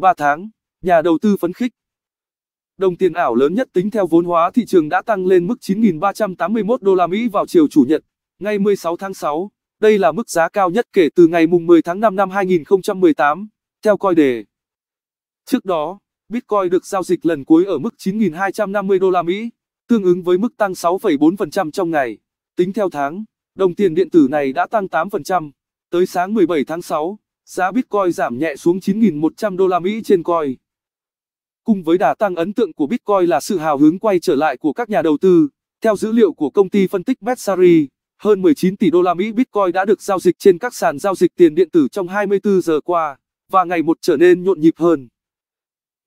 13 tháng, nhà đầu tư phấn khích. Đồng tiền ảo lớn nhất tính theo vốn hóa thị trường đã tăng lên mức 9.381 đô la Mỹ vào chiều chủ nhật, ngày 16 tháng 6. Đây là mức giá cao nhất kể từ ngày mùng 10 tháng 5 năm 2018, theo coi đề. Trước đó, Bitcoin được giao dịch lần cuối ở mức 9.250 đô la Mỹ, tương ứng với mức tăng 6,4% trong ngày. Tính theo tháng, đồng tiền điện tử này đã tăng 8%, tới sáng 17 tháng 6 giá Bitcoin giảm nhẹ xuống 9.100 đô la Mỹ trên coin. Cùng với đà tăng ấn tượng của Bitcoin là sự hào hứng quay trở lại của các nhà đầu tư. Theo dữ liệu của công ty phân tích Messari, hơn 19 tỷ đô la Mỹ Bitcoin đã được giao dịch trên các sàn giao dịch tiền điện tử trong 24 giờ qua và ngày một trở nên nhộn nhịp hơn.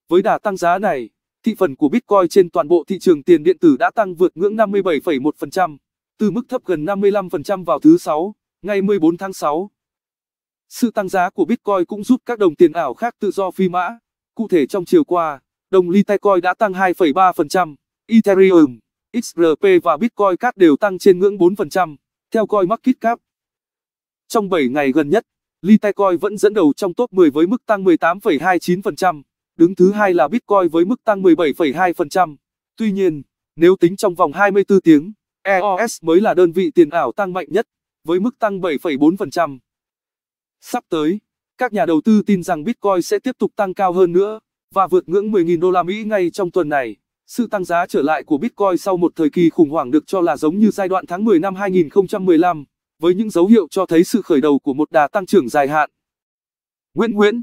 Với đà tăng giá này, thị phần của Bitcoin trên toàn bộ thị trường tiền điện tử đã tăng vượt ngưỡng 57,1%, từ mức thấp gần 55% vào thứ sáu, ngày 14 tháng 6. Sự tăng giá của Bitcoin cũng giúp các đồng tiền ảo khác tự do phi mã. Cụ thể trong chiều qua, đồng Litecoin đã tăng 2,3%, Ethereum, XRP và Bitcoin Cash đều tăng trên ngưỡng 4%, theo CoinMarketCap. Trong 7 ngày gần nhất, Litecoin vẫn dẫn đầu trong top 10 với mức tăng 18,29%, đứng thứ hai là Bitcoin với mức tăng 17,2%. Tuy nhiên, nếu tính trong vòng 24 tiếng, EOS mới là đơn vị tiền ảo tăng mạnh nhất, với mức tăng 7,4%. Sắp tới, các nhà đầu tư tin rằng Bitcoin sẽ tiếp tục tăng cao hơn nữa và vượt ngưỡng 10.000 đô la Mỹ ngay trong tuần này. Sự tăng giá trở lại của Bitcoin sau một thời kỳ khủng hoảng được cho là giống như giai đoạn tháng 10 năm 2015, với những dấu hiệu cho thấy sự khởi đầu của một đà tăng trưởng dài hạn. Nguyễn Nguyễn